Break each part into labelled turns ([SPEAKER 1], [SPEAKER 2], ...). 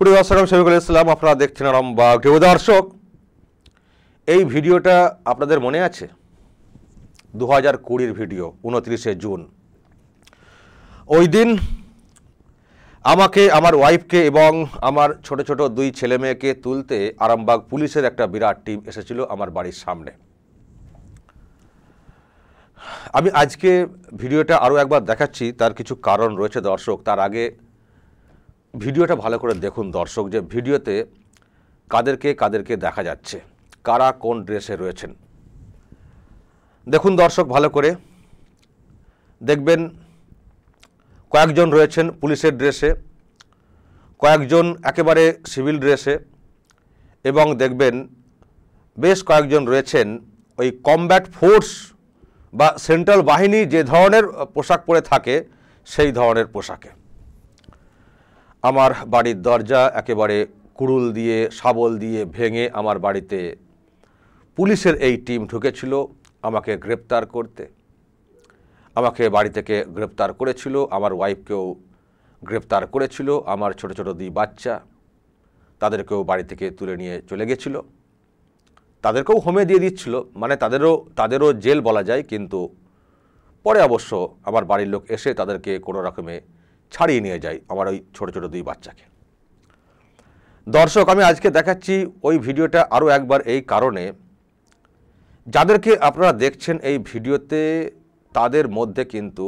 [SPEAKER 1] প্রিয় আসসালাম শফিকুল ইসলাম আপনারা দেখছেন আরামবাগ কেউ দর্শক এই ভিডিওটা আপনাদের মনে আছে দু হাজার কুড়ির ভিডিও উনত্রিশে জুন ওই দিন আমাকে আমার ওয়াইফকে এবং আমার ছোট ছোট দুই ছেলে মেয়েকে তুলতে আরামবাগ পুলিশের একটা বিরাট টিম এসেছিল আমার বাড়ির সামনে আমি আজকে ভিডিওটা আরও একবার দেখাচ্ছি তার কিছু কারণ রয়েছে দর্শক তার আগে ভিডিওটা ভালো করে দেখুন দর্শক যে ভিডিওতে কাদেরকে কাদেরকে দেখা যাচ্ছে কারা কোন ড্রেসে রয়েছেন দেখুন দর্শক ভালো করে দেখবেন কয়েকজন রয়েছেন পুলিশের ড্রেসে কয়েকজন একেবারে সিভিল ড্রেসে এবং দেখবেন বেশ কয়েকজন রয়েছেন ওই কমব্যাট ফোর্স বা সেন্ট্রাল বাহিনী যে ধরনের পোশাক পরে থাকে সেই ধরনের পোশাকে আমার বাড়ির দরজা একেবারে কুড়ুল দিয়ে শাবল দিয়ে ভেঙে আমার বাড়িতে পুলিশের এই টিম ঢুকেছিল আমাকে গ্রেপ্তার করতে আমাকে বাড়ি থেকে গ্রেপ্তার করেছিল আমার ওয়াইফকেও গ্রেপ্তার করেছিল আমার ছোট ছোট দুই বাচ্চা তাদেরকেও বাড়ি থেকে তুলে নিয়ে চলে গেছিল তাদেরকেও হোমে দিয়ে দিচ্ছিল মানে তাদেরও তাদেরও জেল বলা যায় কিন্তু পরে অবশ্য আমার বাড়ির লোক এসে তাদেরকে কোনো রকমে ছাড়িয়ে নিয়ে যাই আমার ওই ছোটো ছোটো দুই বাচ্চাকে দর্শক আমি আজকে দেখাচ্ছি ওই ভিডিওটা আরও একবার এই কারণে যাদেরকে আপনারা দেখছেন এই ভিডিওতে তাদের মধ্যে কিন্তু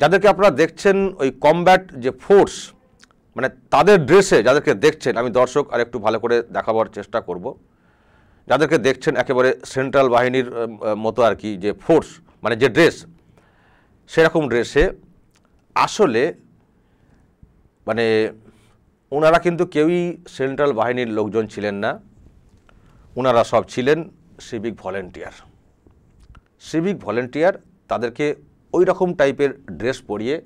[SPEAKER 1] যাদেরকে আপনারা দেখছেন ওই কমব্যাট যে ফোর্স মানে তাদের ড্রেসে যাদেরকে দেখছেন আমি দর্শক আর একটু ভালো করে দেখাবার চেষ্টা করব যাদেরকে দেখছেন একেবারে সেন্ট্রাল বাহিনীর মতো আর কি যে ফোর্স মানে যে ড্রেস সেরকম ড্রেসে আসলে মানে ওনারা কিন্তু কেউই সেন্ট্রাল বাহিনীর লোকজন ছিলেন না ওনারা সব ছিলেন সিভিক ভলেন্টিয়ার সিভিক ভলেন্টিয়ার তাদেরকে ওই রকম টাইপের ড্রেস পরিয়ে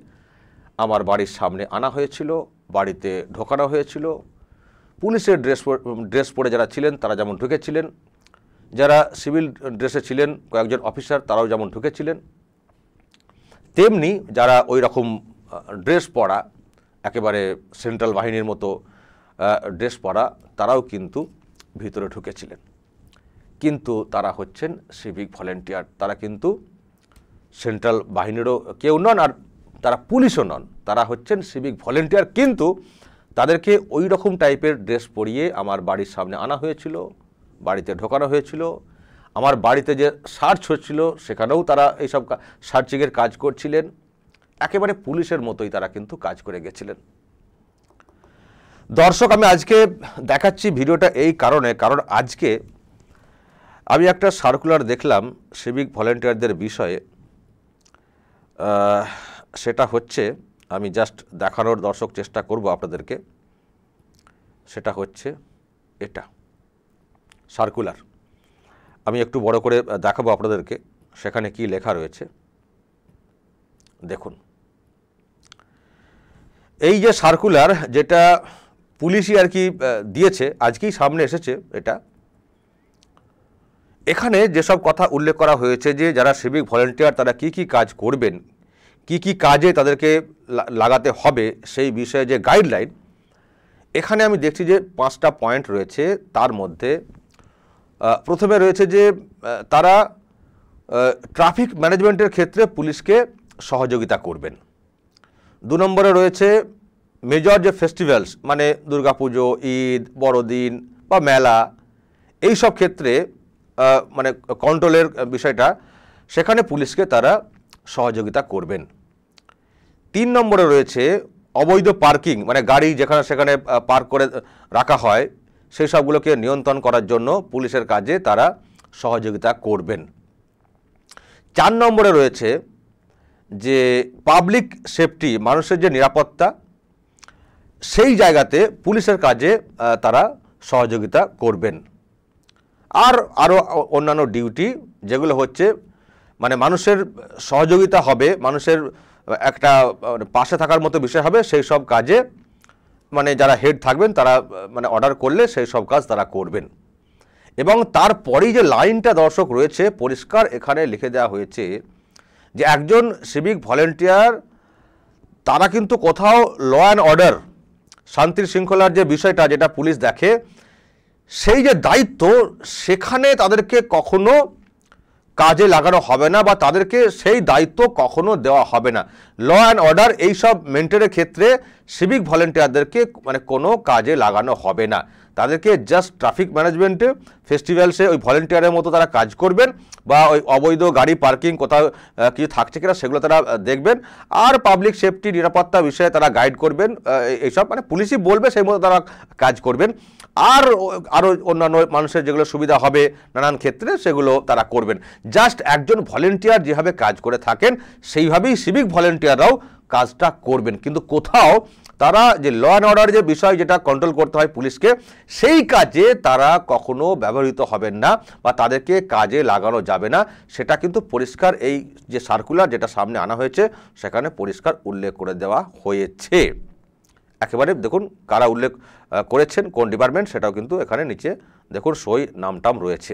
[SPEAKER 1] আমার বাড়ির সামনে আনা হয়েছিল বাড়িতে ঢোকানো হয়েছিল পুলিশের ড্রেস ড্রেস পরে যারা ছিলেন তারা যেমন ঢুকেছিলেন যারা সিভিল ড্রেসে ছিলেন কয়েকজন অফিসার তারাও যেমন ঢুকেছিলেন তেমনি যারা ওই রকম ড্রেস পরা একেবারে সেন্ট্রাল বাহিনীর মতো ড্রেস পরা তারাও কিন্তু ভিতরে ঢুকেছিলেন কিন্তু তারা হচ্ছেন সিভিক ভলেন্টিয়ার তারা কিন্তু সেন্ট্রাল বাহিনীরও কেউ নন আর তারা পুলিশও নন তারা হচ্ছেন সিভিক ভলেন্টিয়ার কিন্তু তাদেরকে ওই রকম টাইপের ড্রেস পরিয়ে আমার বাড়ির সামনে আনা হয়েছিল বাড়িতে ঢোকানো হয়েছিল আমার বাড়িতে যে সার্চ হচ্ছিল সেখানেও তারা এইসব সার্চিংয়ের কাজ করছিলেন একেবারে পুলিশের মতোই তারা কিন্তু কাজ করে গেছিলেন দর্শক আমি আজকে দেখাচ্ছি ভিডিওটা এই কারণে কারণ আজকে আমি একটা সার্কুলার দেখলাম সিভিক ভলেন্টিয়ারদের বিষয়ে সেটা হচ্ছে আমি জাস্ট দেখানোর দর্শক চেষ্টা করব আপনাদেরকে সেটা হচ্ছে এটা সার্কুলার আমি একটু বড় করে দেখাবো আপনাদেরকে সেখানে কি লেখা রয়েছে দেখুন এই যে সার্কুলার যেটা পুলিশই আর কি দিয়েছে আজকেই সামনে এসেছে এটা এখানে যেসব কথা উল্লেখ করা হয়েছে যে যারা সিভিক ভলেন্টিয়ার তারা কি কি কাজ করবেন কি কি কাজে তাদেরকে লাগাতে হবে সেই বিষয়ে যে গাইডলাইন এখানে আমি দেখছি যে পাঁচটা পয়েন্ট রয়েছে তার মধ্যে প্রথমে রয়েছে যে তারা ট্রাফিক ম্যানেজমেন্টের ক্ষেত্রে পুলিশকে সহযোগিতা করবেন দু নম্বরে রয়েছে মেজর যে ফেস্টিভ্যালস মানে দুর্গাপুজো ঈদ বড়দিন বা মেলা এই সব ক্ষেত্রে মানে কন্ট্রোলের বিষয়টা সেখানে পুলিশকে তারা সহযোগিতা করবেন তিন নম্বরে রয়েছে অবৈধ পার্কিং মানে গাড়ি যেখানে সেখানে পার্ক করে রাখা হয় সেই সবগুলোকে নিয়ন্ত্রণ করার জন্য পুলিশের কাজে তারা সহযোগিতা করবেন চার নম্বরে রয়েছে যে পাবলিক সেফটি মানুষের যে নিরাপত্তা সেই জায়গাতে পুলিশের কাজে তারা সহযোগিতা করবেন আর আরও অন্যান্য ডিউটি যেগুলো হচ্ছে মানে মানুষের সহযোগিতা হবে মানুষের একটা মানে পাশে থাকার মতো বিষয় হবে সেই সব কাজে মানে যারা হেড থাকবেন তারা মানে অর্ডার করলে সেই সব কাজ তারা করবেন এবং তারপরেই যে লাইনটা দর্শক রয়েছে পরিষ্কার এখানে লিখে দেওয়া হয়েছে যে একজন সিভিক ভলেন্টিয়ার তারা কিন্তু কোথাও ল অ্যান্ড অর্ডার শান্তির শৃঙ্খলার যে বিষয়টা যেটা পুলিশ দেখে সেই যে দায়িত্ব সেখানে তাদেরকে কখনো কাজে লাগানো হবে না বা তাদেরকে সেই দায়িত্ব কখনো দেওয়া হবে না ল অ্যান্ড অর্ডার এইসব মেনটেনের ক্ষেত্রে সিভিক ভলেন্টিয়ারদেরকে মানে কোনো কাজে লাগানো হবে না তাদেরকে জাস্ট ট্রাফিক ম্যানেজমেন্টে ফেস্টিভ্যালসে ওই ভলেন্টিয়ারের মতো তারা কাজ করবেন বা ওই অবৈধ গাড়ি পার্কিং কোথাও কিছু থাকছে কিনা সেগুলো তারা দেখবেন আর পাবলিক সেফটি নিরাপত্তা বিষয়ে তারা গাইড করবেন এইসব মানে পুলিশই বলবে সেই মতো তারা কাজ করবেন আর আরও অন্যান্য মানুষের যেগুলো সুবিধা হবে নানান ক্ষেত্রে সেগুলো তারা করবেন জাস্ট একজন ভলেন্টিয়ার যেভাবে কাজ করে থাকেন সেইভাবেই সিভিক ভলেন্টিয়াররাও কাজটা করবেন কিন্তু কোথাও তারা যে ল অ্যান্ড অর্ডার যে বিষয় যেটা কন্ট্রোল করতে হয় পুলিশকে সেই কাজে তারা কখনো ব্যবহৃত হবেন না বা তাদেরকে কাজে লাগানো যাবে না সেটা কিন্তু পরিষ্কার এই যে সার্কুলার যেটা সামনে আনা হয়েছে সেখানে পরিষ্কার উল্লেখ করে দেওয়া হয়েছে একেবারে দেখুন কারা উল্লেখ করেছেন কোন ডিপার্টমেন্ট সেটাও কিন্তু এখানে নিচে দেখুন সই নামটাম রয়েছে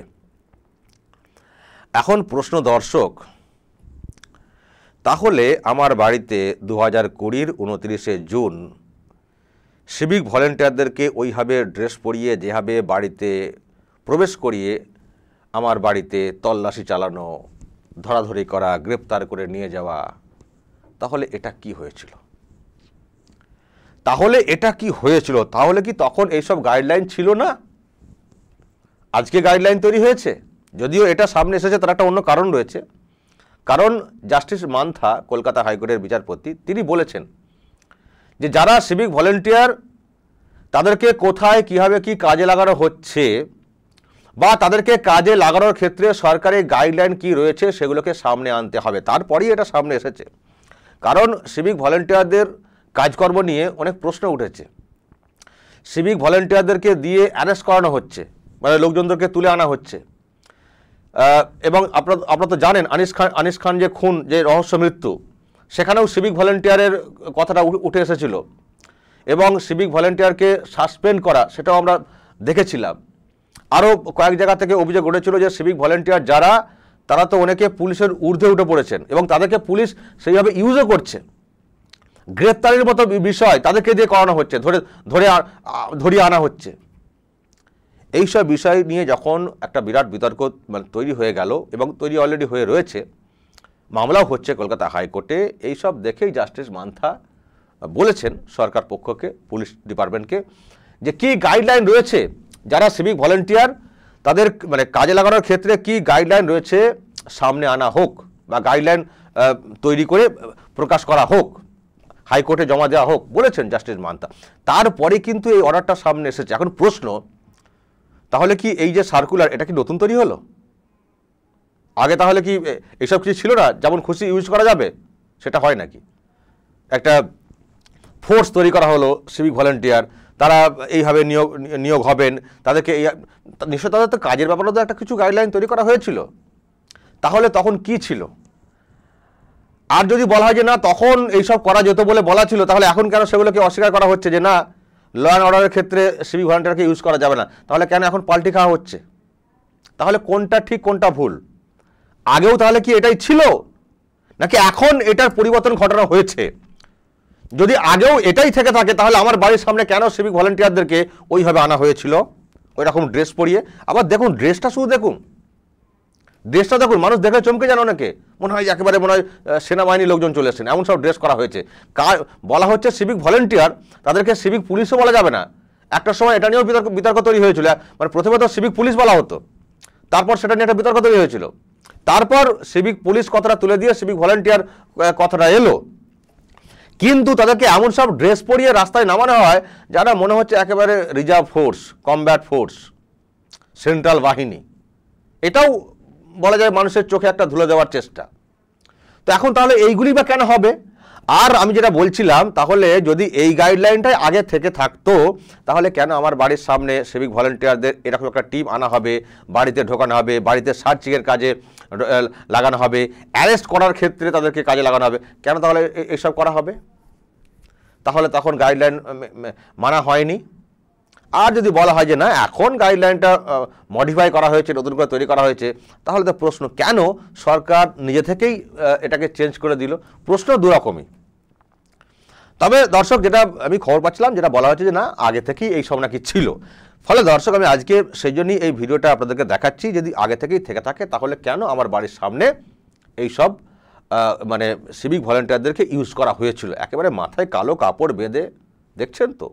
[SPEAKER 1] এখন প্রশ্ন দর্শক তাহলে আমার বাড়িতে দু হাজার কুড়ির উনত্রিশে জুন সিভিক ভলেন্টিয়ারদেরকে ওইভাবে ড্রেস পরিয়ে যেভাবে বাড়িতে প্রবেশ করিয়ে আমার বাড়িতে তল্লাশি চালানো ধরাধরি করা গ্রেপ্তার করে নিয়ে যাওয়া তাহলে এটা কি হয়েছিল তাহলে এটা কি হয়েছিল তাহলে কি তখন এইসব গাইডলাইন ছিল না আজকে গাইডলাইন তৈরি হয়েছে যদিও এটা সামনে এসেছে তার একটা অন্য কারণ রয়েছে কারণ জাস্টিস মান্থা কলকাতা হাইকোর্টের বিচারপতি তিনি বলেছেন যে যারা সিভিক ভলেন্টিয়ার তাদেরকে কোথায় কীভাবে কি কাজে লাগানো হচ্ছে বা তাদেরকে কাজে লাগানোর ক্ষেত্রে সরকারের গাইডলাইন কি রয়েছে সেগুলোকে সামনে আনতে হবে তারপরেই এটা সামনে এসেছে কারণ সিভিক ভলেন্টিয়ারদের কাজকর্ম নিয়ে অনেক প্রশ্ন উঠেছে সিভিক ভলেন্টিয়ারদেরকে দিয়ে অ্যারেস্ট করানো হচ্ছে মানে লোকজনদেরকে তুলে আনা হচ্ছে এবং আপনার আপনারা তো জানেন আনিস খান আনিস খান যে খুন যে রহস্য মৃত্যু সেখানেও সিভিক ভলেন্টিয়ারের কথাটা উঠে এসেছিল এবং সিভিক ভলেন্টিয়ারকে সাসপেন্ড করা সেটাও আমরা দেখেছিলাম আরও কয়েক জায়গা থেকে অভিযোগ উঠেছিল যে সিভিক ভলেন্টিয়ার যারা তারা তো অনেকে পুলিশের ঊর্ধ্বে উঠে পড়েছেন এবং তাদেরকে পুলিশ সেইভাবে ইউজও করছে গ্রেপ্তারের মতো বিষয় তাদেরকে দিয়ে করানো হচ্ছে ধরে ধরে ধরিয়ে আনা হচ্ছে এইসব বিষয় নিয়ে যখন একটা বিরাট বিতর্ক মানে তৈরি হয়ে গেল এবং তৈরি অলরেডি হয়ে রয়েছে মামলাও হচ্ছে কলকাতা হাইকোর্টে এইসব দেখেই জাস্টিস মান্থা বলেছেন সরকার পক্ষকে পুলিশ ডিপার্টমেন্টকে যে কি গাইডলাইন রয়েছে যারা সিভিক ভলেন্টিয়ার তাদের মানে কাজে লাগানোর ক্ষেত্রে কি গাইডলাইন রয়েছে সামনে আনা হোক বা গাইডলাইন তৈরি করে প্রকাশ করা হোক হাইকোর্টে জমা দেওয়া হোক বলেছেন জাস্টিস মান্তা তারপরে কিন্তু এই অর্ডারটা সামনে এসেছে এখন প্রশ্ন তাহলে কি এই যে সার্কুলার এটা কি নতুন তৈরি হলো আগে তাহলে কি এসব কিছু ছিল না যেমন খুশি ইউজ করা যাবে সেটা হয় নাকি একটা ফোর্স তৈরি করা হলো সিভিক ভলেন্টিয়ার তারা এইভাবে নিয়োগ নিয়োগ হবেন তাদেরকে এই নিশ্চয় তাদের তো কাজের ব্যাপারে তো একটা কিছু গাইডলাইন তৈরি করা হয়েছিল তাহলে তখন কি ছিল আর যদি বলা হয় যে না তখন এইসব করা যেত বলে বলা ছিল তাহলে এখন কেন সেগুলোকে অস্বীকার করা হচ্ছে যে না ল অ্যান্ড অর্ডারের ক্ষেত্রে সিভিক ভলান্টিয়ারকে ইউজ করা যাবে না তাহলে কেন এখন পাল্টি খাওয়া হচ্ছে তাহলে কোনটা ঠিক কোনটা ভুল আগেও তাহলে কি এটাই ছিল নাকি এখন এটার পরিবর্তন ঘটনা হয়েছে যদি আগেও এটাই থেকে থাকে তাহলে আমার বাড়ির সামনে কেন সিভিক ভলেন্টিয়ারদেরকে ওইভাবে আনা হয়েছিল ওই রকম ড্রেস পরিয়ে আবার দেখুন ড্রেসটা শুধু দেখুন ড্রেসটা দেখুন মানুষ দেখে চমকে যান অনেকে মনে হয় একেবারে মনে হয় সেনাবাহিনীর লোকজন চলে এসেছেন এমন সব ড্রেস করা হয়েছে কার বলা হচ্ছে সিভিক ভলেন্টিয়ার তাদেরকে সিভিক পুলিশও বলা যাবে না একটা সময় এটা নিয়েও বিতর্ক বিতর্ক তৈরি হয়েছিল মানে প্রথমে তো সিভিক পুলিশ বলা হতো তারপর সেটা নিয়ে একটা বিতর্ক তৈরি হয়েছিল তারপর সিভিক পুলিশ কথাটা তুলে দিয়ে সিভিক ভলেন্টিয়ার কথাটা এলো কিন্তু তাদেরকে এমন সব ড্রেস পরিয়ে রাস্তায় নামানো হয় যারা মনে হচ্ছে একেবারে reserve force combat force central বাহিনী এটাও বলা যায় মানুষের চোখে একটা ধুলে দেওয়ার চেষ্টা তো এখন তাহলে এইগুলি বা কেন হবে আর আমি যেটা বলছিলাম তাহলে যদি এই গাইডলাইনটাই আগে থেকে থাকতো তাহলে কেন আমার বাড়ির সামনে সিভিক ভলেন্টিয়ারদের এরকম একটা টিম আনা হবে বাড়িতে ঢোকানো হবে বাড়িতে সার্চিংয়ের কাজে লাগানো হবে অ্যারেস্ট করার ক্ষেত্রে তাদেরকে কাজে লাগানো হবে কেন তাহলে এসব করা হবে তাহলে তখন গাইডলাইন মানা হয়নি আর যদি বলা হয় যে না এখন গাইডলাইনটা মডিফাই করা হয়েছে নতুন করে তৈরি করা হয়েছে তাহলে তো প্রশ্ন কেন সরকার নিজে থেকেই এটাকে চেঞ্জ করে দিল প্রশ্ন দুরকমই তবে দর্শক যেটা আমি খবর পাচ্ছিলাম যেটা বলা হয়েছে যে না আগে থেকেই এই সব নাকি ছিল ফলে দর্শক আমি আজকে সেই জন্যই এই ভিডিওটা আপনাদেরকে দেখাচ্ছি যদি আগে থেকেই থেকে থাকে তাহলে কেন আমার বাড়ির সামনে এই সব মানে সিভিক ভলেন্টিয়ারদেরকে ইউজ করা হয়েছিল একেবারে মাথায় কালো কাপড় বেঁধে দেখছেন তো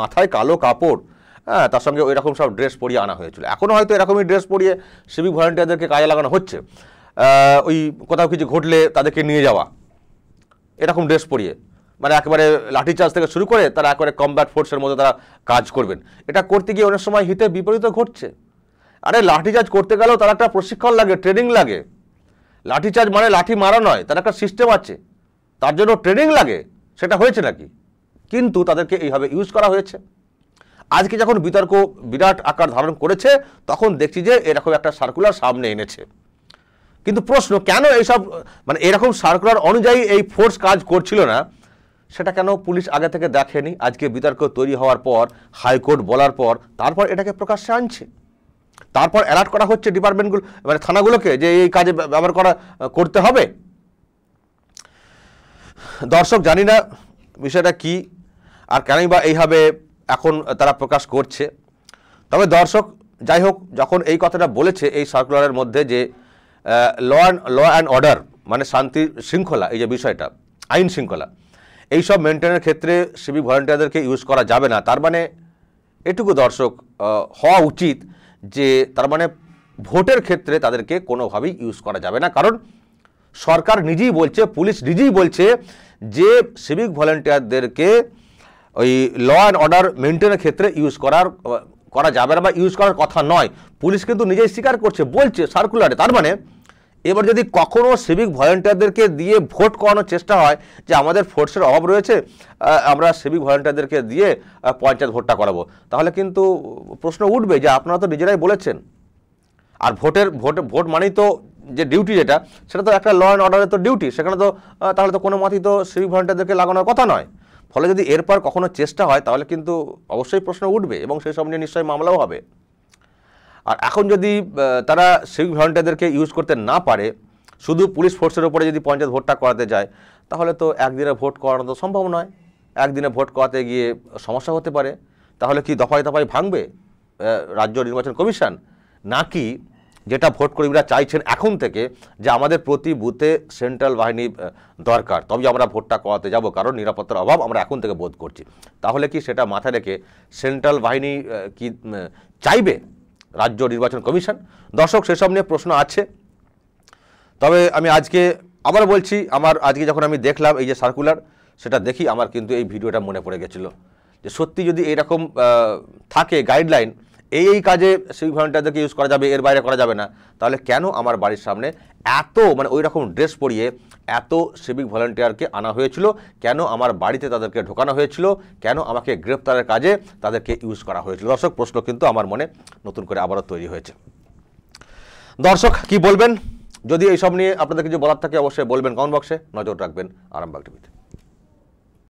[SPEAKER 1] মাথায় কালো কাপড় হ্যাঁ তার সঙ্গে ওই রকম সব ড্রেস পরিয়ে আনা হয়েছিল এখনও হয়তো এরকমই ড্রেস পরিয়ে সিভিক ভলেন্টিয়ারদেরকে কাজে লাগানো হচ্ছে ওই কোথাও কিছু ঘটলে তাদেরকে নিয়ে যাওয়া এরকম ড্রেস পরিয়ে মানে একেবারে লাঠিচার্জ থেকে শুরু করে তারা একেবারে কমব্যাট ফোর্সের মধ্যে তারা কাজ করবেন এটা করতে গিয়ে অনেক সময় হিতে বিপরীত ঘটছে আরে লাঠিচার্জ করতে গেলেও তার একটা প্রশিক্ষণ লাগে ট্রেনিং লাগে লাঠিচার্জ মানে লাঠি মারা নয় তার একটা সিস্টেম আছে তার জন্য ট্রেনিং লাগে সেটা হয়েছে নাকি কিন্তু তাদেরকে এইভাবে ইউজ করা হয়েছে আজকে যখন বিতর্ক বিরাট আকার ধারণ করেছে তখন দেখছি যে এরকম একটা সার্কুলার সামনে এনেছে কিন্তু প্রশ্ন কেন এইসব মানে এরকম সার্কুলার অনুযায়ী এই ফোর্স কাজ করছিল না সেটা কেন পুলিশ আগে থেকে দেখেনি আজকে বিতর্ক তৈরি হওয়ার পর হাইকোর্ট বলার পর তারপর এটাকে প্রকাশ্যে আনছে তারপর অ্যালার্ট করা হচ্ছে ডিপার্টমেন্টগুলো মানে থানাগুলোকে যে এই কাজে ব্যবহার করা করতে হবে দর্শক জানি না বিষয়টা কী আর কেনই বা এইভাবে এখন তারা প্রকাশ করছে তবে দর্শক যাই হোক যখন এই কথাটা বলেছে এই সার্কুলারের মধ্যে যে law and law and order মানে শান্তি শৃঙ্খলা এই যে বিষয়টা আইন শৃঙ্খলা এইসব মেনটেনের ক্ষেত্রে সিভিক ভলেন্টিয়ারদেরকে ইউজ করা যাবে না তার মানে এটুকু দর্শক হওয়া উচিত যে তার মানে ভোটের ক্ষেত্রে তাদেরকে কোনোভাবেই ইউজ করা যাবে না কারণ সরকার নিজেই বলছে পুলিশ নিজেই বলছে যে সিভিক ভলেন্টিয়ারদেরকে ওই ল অ্যান্ড অর্ডার মেনটেনের ক্ষেত্রে ইউজ করার করা যাবে না বা ইউজ করার কথা নয় পুলিশ কিন্তু নিজেই স্বীকার করছে বলছে সার্কুলারে তার মানে এবার যদি কখনও সিভিক ভলেন্টিয়ারদেরকে দিয়ে ভোট করানোর চেষ্টা হয় যে আমাদের ফোর্সের অভাব রয়েছে আমরা সিভিক ভলেন্টিয়ারদেরকে দিয়ে পঞ্চায়েত ভোটটা করাবো তাহলে কিন্তু প্রশ্ন উঠবে যে আপনারা তো নিজেরাই বলেছেন আর ভোটের ভোট ভোট মানেই তো যে ডিউটি যেটা সেটা তো একটা ল অ্যান্ড অর্ডারের তো ডিউটি সেখানে তো তাহলে তো কোনো মতেই তো সিভিক ভলেন্টিয়ারদেরকে লাগানোর কথা নয় ফলে যদি এরপর কখনো চেষ্টা হয় তাহলে কিন্তু অবশ্যই প্রশ্ন উঠবে এবং সেই সব নিয়ে নিশ্চয়ই মামলাও হবে আর এখন যদি তারা সিভিক ভলেন্টিয়ারদেরকে ইউজ করতে না পারে শুধু পুলিশ ফোর্সের উপরে যদি পঞ্চায়েত ভোটটা করাতে যায় তাহলে তো একদিনে ভোট করানো তো সম্ভব নয় একদিনে ভোট করাতে গিয়ে সমস্যা হতে পারে তাহলে কি দফায় দফায় ভাঙবে রাজ্য নির্বাচন কমিশন নাকি যেটা ভোট কর্মীরা চাইছেন এখন থেকে যে আমাদের প্রতি বুথে সেন্ট্রাল বাহিনী দরকার তবে আমরা ভোটটা করাতে যাব কারণ নিরাপত্তার অভাব আমরা এখন থেকে বোধ করছি তাহলে কি সেটা মাথায় রেখে সেন্ট্রাল বাহিনী কি চাইবে রাজ্য নির্বাচন কমিশন দর্শক সেসব নিয়ে প্রশ্ন আছে তবে আমি আজকে আবার বলছি আমার আজকে যখন আমি দেখলাম এই যে সার্কুলার সেটা দেখি আমার কিন্তু এই ভিডিওটা মনে পড়ে গেছিলো যে সত্যি যদি এরকম থাকে গাইডলাইন এই এই কাজে সিভিক ভলেন্টিয়ারদেরকে ইউজ করা যাবে এর বাইরে করা যাবে না তাহলে কেন আমার বাড়ির সামনে এত মানে ওই রকম ড্রেস পরিয়ে এত সিভিক ভলেন্টিয়ারকে আনা হয়েছিল কেন আমার বাড়িতে তাদেরকে ঢোকানো হয়েছিল কেন আমাকে গ্রেপ্তারের কাজে তাদেরকে ইউজ করা হয়েছিল দর্শক প্রশ্ন কিন্তু আমার মনে নতুন করে আবারও তৈরি হয়েছে দর্শক কি বলবেন যদি এইসব নিয়ে আপনাদের কিছু বলার থাকে অবশ্যই বলবেন কমেন্ট বক্সে নজর রাখবেন আরামবাগ টিভিতে